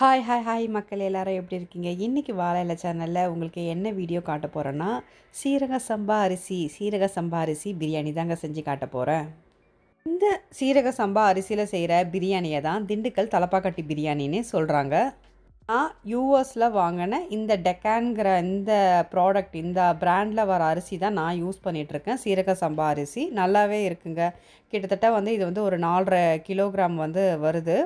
hi hi hi மக்கள் எல்லோரும் எப்படி இருக்கீங்க இன்றைக்கி வாழையில சேனலில் உங்களுக்கு என்ன வீடியோ காட்ட போகிறேன்னா சீரக சம்பா அரிசி சீரக சம்பா அரிசி பிரியாணி தாங்க செஞ்சு காட்ட போகிறேன் இந்த சீரக சம்பா அரிசியில் செய்கிற பிரியாணியை தான் திண்டுக்கல் தலப்பாக்கட்டி பிரியாணின்னு சொல்கிறாங்க நான் யூஎஸில் வாங்கின இந்த டெக்கான்கிற இந்த ப்ராடக்ட் இந்த ப்ராண்டில் வர அரிசி தான் நான் யூஸ் பண்ணிகிட்ருக்கேன் சீரக சம்பா அரிசி நல்லாவே இருக்குங்க கிட்டத்தட்ட வந்து இது வந்து ஒரு நாலரை கிலோகிராம் வந்து வருது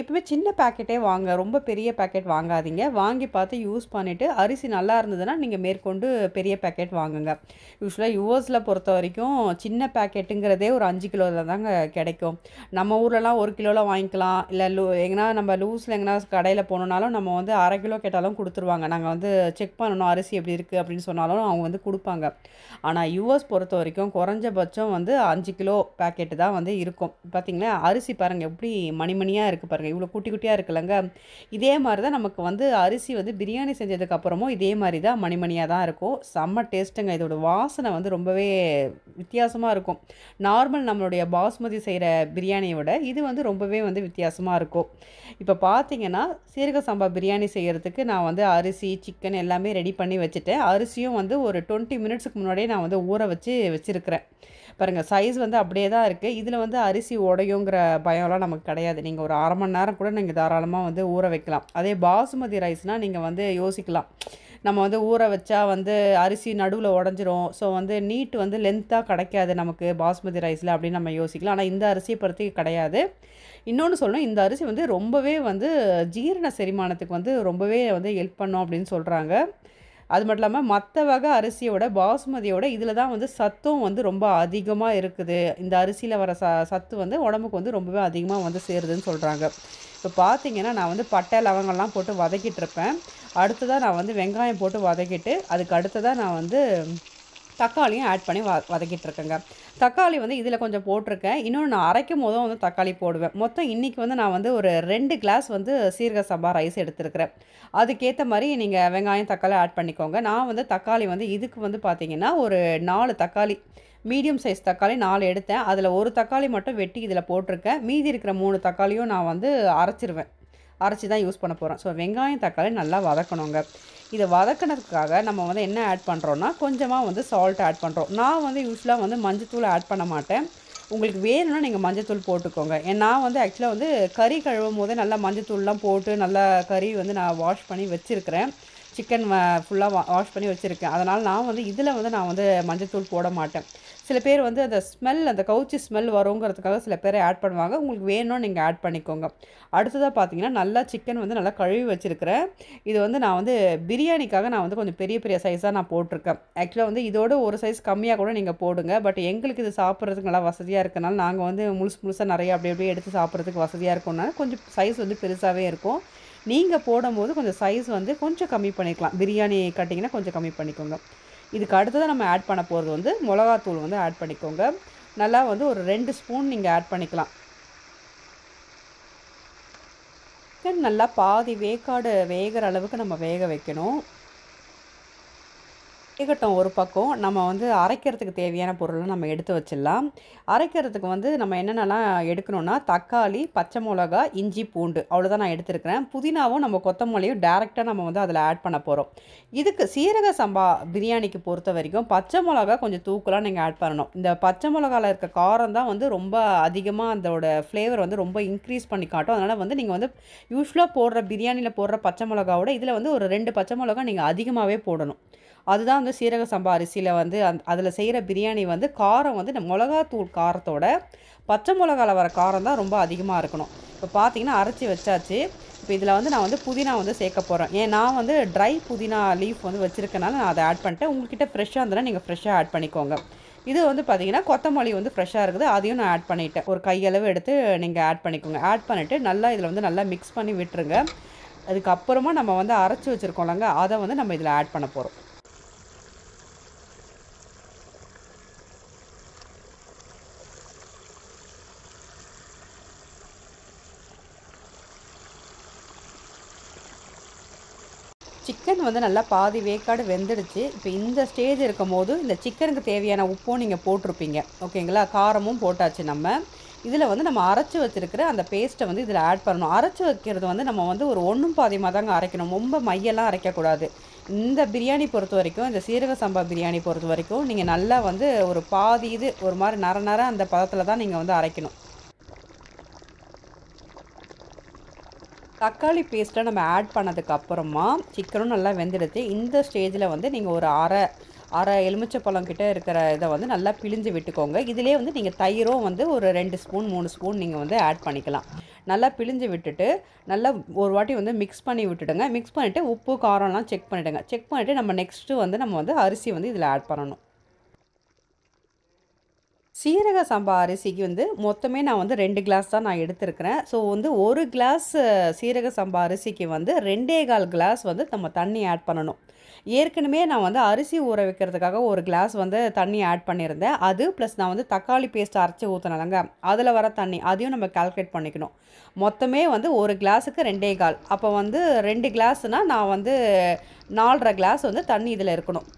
எப்பவுமே சின்ன பேக்கெட்டே வாங்க ரொம்ப பெரிய பேக்கெட் வாங்காதீங்க வாங்கி பார்த்து யூஸ் பண்ணிவிட்டு அரிசி நல்லா இருந்ததுன்னா நீங்கள் மேற்கொண்டு பெரிய பேக்கெட் வாங்குங்க யூஸ்வலாக யூஎஸில் பொறுத்த வரைக்கும் சின்ன பேக்கெட்டுங்கிறதே ஒரு அஞ்சு கிலோவில் தாங்க கிடைக்கும் நம்ம ஊர்லலாம் ஒரு கிலோவில் வாங்கிக்கலாம் இல்லை லூ எங்கன்னா நம்ம லூஸில் எங்கன்னா கடையில் போனோனாலும் நம்ம வந்து அரை கிலோ கேட்டாலும் கொடுத்துருவாங்க நாங்கள் வந்து செக் பண்ணணும் அரிசி எப்படி இருக்குது அப்படின்னு சொன்னாலும் அவங்க வந்து கொடுப்பாங்க ஆனால் யூஎஸ் பொறுத்த வரைக்கும் குறைஞ்சபட்சம் வந்து அஞ்சு கிலோ பேக்கெட்டு தான் வந்து இருக்கும் பார்த்திங்களா அரிசி பாருங்கள் எப்படி மணி மணி தனியாக இருக்குது பாருங்கள் இவ்வளோ குட்டி குட்டியாக இருக்குல்லங்க இதே மாதிரி தான் நமக்கு வந்து அரிசி வந்து பிரியாணி செஞ்சதுக்கப்புறமும் இதே மாதிரி தான் மணிமணியாக தான் இருக்கும் செம்ம டேஸ்ட்டுங்க இதோட வாசனை வந்து ரொம்பவே வித்தியாசமாக இருக்கும் நார்மல் நம்மளுடைய பாஸ்மதி செய்கிற பிரியாணியை விட இது வந்து ரொம்பவே வந்து வித்தியாசமாக இருக்கும் இப்போ பார்த்தீங்கன்னா சீரக சாம்பார் பிரியாணி செய்கிறதுக்கு நான் வந்து அரிசி சிக்கன் எல்லாமே ரெடி பண்ணி வச்சுட்டேன் அரிசியும் வந்து ஒரு டுவெண்ட்டி மினிட்ஸுக்கு முன்னாடியே நான் வந்து ஊற வச்சு வச்சுருக்கிறேன் பாருங்கள் சைஸ் வந்து அப்படியே தான் இருக்குது இதில் வந்து அரிசி உடையுங்கிற பயம்லாம் நமக்கு கிடையாது நீங்கள் ஒரு அரை மணி நேரம் கூட நீங்கள் தாராளமாக வந்து ஊற வைக்கலாம் அதே பாசுமதி ரைஸ்னால் நீங்கள் வந்து யோசிக்கலாம் நம்ம வந்து ஊற வச்சா வந்து அரிசி நடுவில் உடஞ்சிரும் ஸோ வந்து நீட் வந்து லென்த்தாக கிடைக்காது நமக்கு பாஸ்மதி ரைஸில் அப்படின்னு நம்ம யோசிக்கலாம் ஆனால் இந்த அரிசியை பருத்தி கிடையாது இன்னொன்று சொல்லணும் இந்த அரிசி வந்து ரொம்பவே வந்து ஜீரண செரிமானத்துக்கு வந்து ரொம்பவே வந்து ஹெல்ப் பண்ணும் அப்படின்னு சொல்கிறாங்க அது மட்டும் இல்லாமல் மற்ற வகை அரிசியோட பாஸ்மதியோட இதில் தான் வந்து சத்தும் வந்து ரொம்ப அதிகமாக இருக்குது இந்த அரிசியில் வர ச சத்து வந்து உடம்புக்கு வந்து ரொம்பவே அதிகமாக வந்து சேருதுன்னு சொல்கிறாங்க இப்போ பார்த்தீங்கன்னா நான் வந்து பட்டை லவங்கள்லாம் போட்டு வதக்கிட்டு இருப்பேன் அடுத்ததாக நான் வந்து வெங்காயம் போட்டு வதக்கிட்டு அதுக்கு அடுத்ததாக நான் வந்து தக்காளியும் ஆட் பண்ணி வ வதக்கிட்டு இருக்கேங்க தக்காளி வந்து இதில் கொஞ்சம் போட்டிருக்கேன் இன்னொன்று நான் அரைக்கும் போதும் வந்து தக்காளி போடுவேன் மொத்தம் இன்றைக்கி வந்து நான் வந்து ஒரு ரெண்டு கிளாஸ் வந்து சீரக சம்பா ரைஸ் எடுத்துருக்கிறேன் அதுக்கேற்ற மாதிரி நீங்கள் வெங்காயம் தக்காளி ஆட் பண்ணிக்கோங்க நான் வந்து தக்காளி வந்து இதுக்கு வந்து பார்த்திங்கன்னா ஒரு நாலு தக்காளி மீடியம் சைஸ் தக்காளி நாலு எடுத்தேன் அதில் ஒரு தக்காளி மட்டும் வெட்டி இதில் போட்டிருக்கேன் மீதி இருக்கிற மூணு தக்காளியும் நான் வந்து அரைச்சிருவேன் அரைச்சி தான் யூஸ் பண்ண போகிறோம் ஸோ வெங்காயம் தக்காளி நல்லா வதக்கணுங்க இதை வதக்கினதுக்காக நம்ம வந்து என்ன ஆட் பண்ணுறோன்னா கொஞ்சமாக வந்து சால்ட் ஆட் பண்ணுறோம் நான் வந்து யூஸ்வலாக வந்து மஞ்சத்தூள் ஆட் பண்ண மாட்டேன் உங்களுக்கு வேணும்னா நீங்கள் மஞ்சத்தூள் போட்டுக்கோங்க நான் வந்து ஆக்சுவலாக வந்து கறி கழுவும் போதே நல்லா மஞ்சத்தூள்லாம் போட்டு நல்லா கறி வந்து நான் வாஷ் பண்ணி வச்சுருக்கிறேன் சிக்கன் ஃபுல்லாக வாஷ் பண்ணி வச்சுருக்கேன் அதனால் நான் வந்து இதில் வந்து நான் வந்து மஞ்சத்தூள் போட மாட்டேன் சில பேர் வந்து அந்த ஸ்மெல் அந்த கவுச்சி ஸ்மெல் வருங்கிறதுக்காக சில பேரை ஆட் பண்ணுவாங்க உங்களுக்கு வேணும்னு நீங்கள் ஆட் பண்ணிக்கோங்க அடுத்ததாக பார்த்தீங்கன்னா நல்லா சிக்கன் வந்து நல்லா கழுவி வச்சுருக்கிறேன் இது வந்து நான் வந்து பிரியாணிக்காக நான் வந்து கொஞ்சம் பெரிய பெரிய சைஸாக நான் போட்டிருக்கேன் ஆக்சுவலாக வந்து இதோட ஒரு சைஸ் கம்மியாக கூட நீங்கள் போடுங்க பட் எங்களுக்கு இது சாப்பிட்றதுக்கு நல்லா வசதியாக இருக்கனால நாங்கள் வந்து முழுசு முழுசாக நிறைய அப்படி அப்படியே எடுத்து சாப்பிட்றதுக்கு வசதியாக இருக்கும்னால கொஞ்சம் சைஸ் வந்து பெருசாகவே இருக்கும் நீங்கள் போடும்போது கொஞ்சம் சைஸ் வந்து கொஞ்சம் கம்மி பண்ணிக்கலாம் பிரியாணி கட்டிங்கன்னா கொஞ்சம் கம்மி பண்ணிக்கோங்க இதுக்கு அடுத்ததாக நம்ம ஆட் பண்ண போகிறது வந்து மிளகாத்தூள் வந்து ஆட் பண்ணிக்கோங்க நல்லா வந்து ஒரு ரெண்டு ஸ்பூன் நீங்கள் ஆட் பண்ணிக்கலாம் நல்லா பாதி வேக்காடு வேகிற அளவுக்கு நம்ம வேக வைக்கணும் இருக்கட்டும் ஒரு பக்கம் நம்ம வந்து அரைக்கிறதுக்கு தேவையான பொருளை நம்ம எடுத்து வச்சிடலாம் அரைக்கிறதுக்கு வந்து நம்ம என்னென்னலாம் எடுக்கணுன்னா தக்காளி பச்சை மிளகா இஞ்சி பூண்டு அவ்வளோதான் நான் எடுத்துருக்கிறேன் புதினாவும் நம்ம கொத்தமல்லியும் டேரெக்டாக நம்ம வந்து அதில் ஆட் பண்ண போகிறோம் இதுக்கு சீரக சம்பா பிரியாணிக்கு பொறுத்த வரைக்கும் பச்சை மிளகா கொஞ்சம் தூக்கலாம் நீங்கள் ஆட் பண்ணணும் இந்த பச்சை மிளகாவில் இருக்க காரம் தான் வந்து ரொம்ப அதிகமாக அதோடய ஃப்ளேவர் வந்து ரொம்ப இன்க்ரீஸ் பண்ணி காட்டும் அதனால் வந்து நீங்கள் வந்து யூஸ்வலாக போடுற பிரியாணியில் போடுற பச்சை மிளகாவோட இதில் வந்து ஒரு ரெண்டு பச்சை மிளகா நீங்கள் அதிகமாகவே போடணும் அதுதான் வந்து சீரக சம்பா அரிசியில் வந்து அந் அதில் செய்கிற பிரியாணி வந்து காரம் வந்து இந்த மிளகாத்தூள் காரத்தோட பச்சை மிளகாவில் வர காரம் தான் ரொம்ப அதிகமாக இருக்கணும் இப்போ பார்த்தீங்கன்னா அரைச்சி வச்சாச்சு இப்போ இதில் வந்து நான் வந்து புதினா வந்து சேர்க்க போகிறேன் ஏன் நான் வந்து ட்ரை புதினா லீஃப் வந்து வச்சுருக்கனால நான் அதை ஆட் பண்ணிட்டேன் உங்கள்கிட்ட ஃப்ரெஷ்ஷாக இருந்தனா நீங்கள் ஃப்ரெஷ்ஷாக ஆட் பண்ணிக்கோங்க இது வந்து பார்த்தீங்கன்னா கொத்தமல்லி வந்து ஃப்ரெஷ்ஷாக இருக்குது அதையும் நான் ஆட் பண்ணிட்டேன் ஒரு கையளவு எடுத்து நீங்கள் ஆட் பண்ணிக்கோங்க ஆட் பண்ணிவிட்டு நல்லா இதில் வந்து நல்லா மிக்ஸ் பண்ணி விட்டுருங்க அதுக்கப்புறமா நம்ம வந்து அரைச்சி வச்சுருக்கோம்லங்க அதை வந்து நம்ம இதில் ஆட் பண்ண போகிறோம் சிக்கன் வந்து நல்லா பாதி வேக்காடு வெந்துடுச்சு இப்போ இந்த ஸ்டேஜ் இருக்கும் போது இந்த சிக்கனுக்கு தேவையான உப்பும் நீங்கள் போட்டிருப்பீங்க ஓகேங்களா காரமும் போட்டாச்சு நம்ம இதில் வந்து நம்ம அரைச்சி வச்சுருக்கிற அந்த பேஸ்ட்டை வந்து இதில் ஆட் பண்ணணும் அரைச்சி வைக்கிறது வந்து நம்ம வந்து ஒரு ஒன்றும் பாதியமாக தாங்க அரைக்கணும் ரொம்ப மையெல்லாம் அரைக்கக்கூடாது இந்த பிரியாணி பொறுத்த வரைக்கும் இந்த சீரக சம்பா பிரியாணி பொறுத்த வரைக்கும் நீங்கள் நல்லா வந்து ஒரு பாதி இது ஒரு மாதிரி நர நர அந்த பதத்தில் தான் நீங்கள் வந்து அரைக்கணும் தக்காளி பேஸ்ட்டை நம்ம ஆட் பண்ணதுக்கப்புறமா சிக்கனும் நல்லா வெந்துடுது இந்த ஸ்டேஜில் வந்து நீங்கள் ஒரு அரை அரை எலுமிச்சப்பழம் கிட்டே இருக்கிற இதை வந்து நல்லா பிழிஞ்சு விட்டுக்கோங்க இதிலே வந்து நீங்கள் தயிரும் வந்து ஒரு ரெண்டு ஸ்பூன் மூணு ஸ்பூன் நீங்கள் வந்து ஆட் பண்ணிக்கலாம் நல்லா பிழிஞ்சு விட்டுட்டு நல்லா ஒரு வாட்டி வந்து மிக்ஸ் பண்ணி விட்டுடுங்க மிக்ஸ் பண்ணிவிட்டு உப்பு காரம்லாம் செக் பண்ணிவிடுங்க செக் பண்ணிவிட்டு நம்ம நெக்ஸ்ட்டு வந்து நம்ம வந்து அரிசி வந்து இதில் ஆட் பண்ணணும் சீரக சம்பா அரிசிக்கு வந்து மொத்தமே நான் வந்து ரெண்டு கிளாஸ் தான் நான் எடுத்திருக்கிறேன் ஸோ வந்து ஒரு கிளாஸ் சீரக சம்பா அரிசிக்கு வந்து ரெண்டே கால் கிளாஸ் வந்து நம்ம தண்ணி ஆட் பண்ணணும் ஏற்கனவே நான் வந்து அரிசி ஊற வைக்கிறதுக்காக ஒரு கிளாஸ் வந்து தண்ணி ஆட் பண்ணியிருந்தேன் அது ப்ளஸ் நான் வந்து தக்காளி பேஸ்ட் அரைச்சி ஊற்றினாலங்க அதில் வர தண்ணி அதையும் நம்ம கால்குலேட் பண்ணிக்கணும் மொத்தமே வந்து ஒரு கிளாஸுக்கு ரெண்டே கால் அப்போ வந்து ரெண்டு கிளாஸ்னால் நான் வந்து நாலரை கிளாஸ் வந்து தண்ணி இதில் இருக்கணும்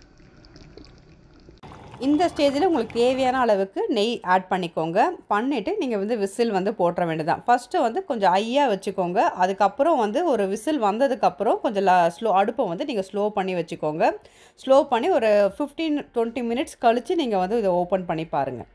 இந்த ஸ்டேஜில் உங்களுக்கு தேவையான அளவுக்கு நெய் ஆட் பண்ணிக்கோங்க பண்ணிவிட்டு நீங்கள் வந்து விசில் வந்து போட்டுற வேண்டியதான் ஃபஸ்ட்டு வந்து கொஞ்சம் ஐயாக வச்சுக்கோங்க அதுக்கப்புறம் வந்து ஒரு விசில் வந்ததுக்கப்புறம் கொஞ்சம் ஸ்லோ அடுப்பை வந்து நீங்கள் ஸ்லோ பண்ணி வச்சுக்கோங்க ஸ்லோ பண்ணி ஒரு ஃபிஃப்டீன் டுவெண்ட்டி மினிட்ஸ் கழித்து நீங்கள் வந்து இதை ஓப்பன் பண்ணி பாருங்கள்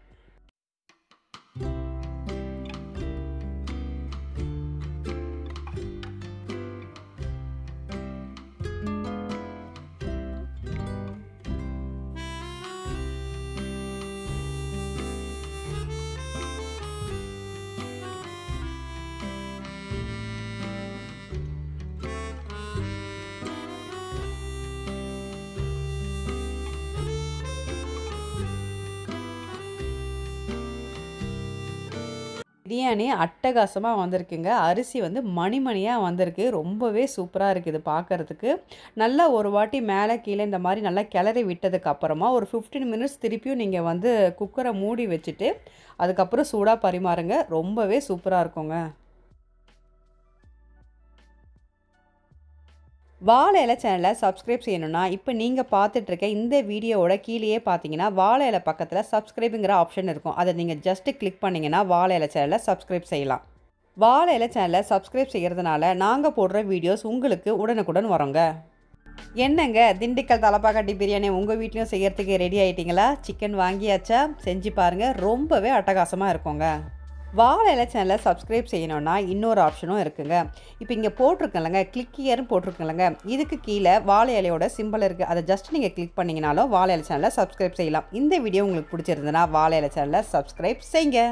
பிரியாணி அட்டகாசமாக வந்திருக்குங்க அரிசி வந்து மணிமணியாக வந்திருக்கு ரொம்பவே சூப்பராக இருக்குது பார்க்குறதுக்கு நல்லா ஒரு வாட்டி மேலே கீழே இந்த மாதிரி நல்லா கிளறி விட்டதுக்கு அப்புறமா ஒரு ஃபிஃப்டீன் மினிட்ஸ் திருப்பியும் நீங்கள் வந்து குக்கரை மூடி வச்சுட்டு அதுக்கப்புறம் சூடாக பரிமாறுங்க ரொம்பவே சூப்பராக இருக்குங்க வாழை இலை சேனலை சப்ஸ்கிரைப் செய்யணும்னா இப்போ நீங்கள் பார்த்துட்ருக்க இந்த வீடியோவோட கீழேயே பார்த்தீங்கன்னா வாழை இலை பக்கத்தில் சப்ஸ்கிரைபுங்கிற ஆப்ஷன் இருக்கும் அதை நீங்கள் ஜஸ்ட்டு கிளிக் பண்ணிங்கன்னா வாழை இலை சேனலை சப்ஸ்கிரைப் செய்யலாம் வாழை இலை சேனலை சப்ஸ்கிரைப் செய்கிறதுனால நாங்கள் போடுற வீடியோஸ் உங்களுக்கு உடனுக்குடன் வரோங்க என்னங்க திண்டுக்கல் தலப்பாக்கட்டி பிரியாணி உங்கள் வீட்லேயும் செய்கிறதுக்கு ரெடி ஆகிட்டிங்களா சிக்கன் வாங்கியாச்சா செஞ்சு பாருங்கள் ரொம்பவே அட்டகாசமாக இருக்குங்க வாழை இலை சேனலை சப்ஸ்கிரைப் செய்யணும்னா இன்னொரு ஆப்ஷனும் இருக்குங்க இப்போ இங்கே போட்டிருக்கலங்க கிளிக் கியர்னு போட்டிருக்கலங்க இதுக்கு கீழே வாழை இலையோட சிம்பிள் இருக்குது அதை ஜஸ்ட் நீங்கள் கிளிக் பண்ணிங்கனாலும் வாழை இலை சேனலை சப்ஸ்கிரைப் செய்யலாம் இந்த வீடியோ உங்களுக்கு பிடிச்சிருந்ததுன்னா வாழை இலை சேனலை சப்ஸ்கிரைப் செய்யுங்க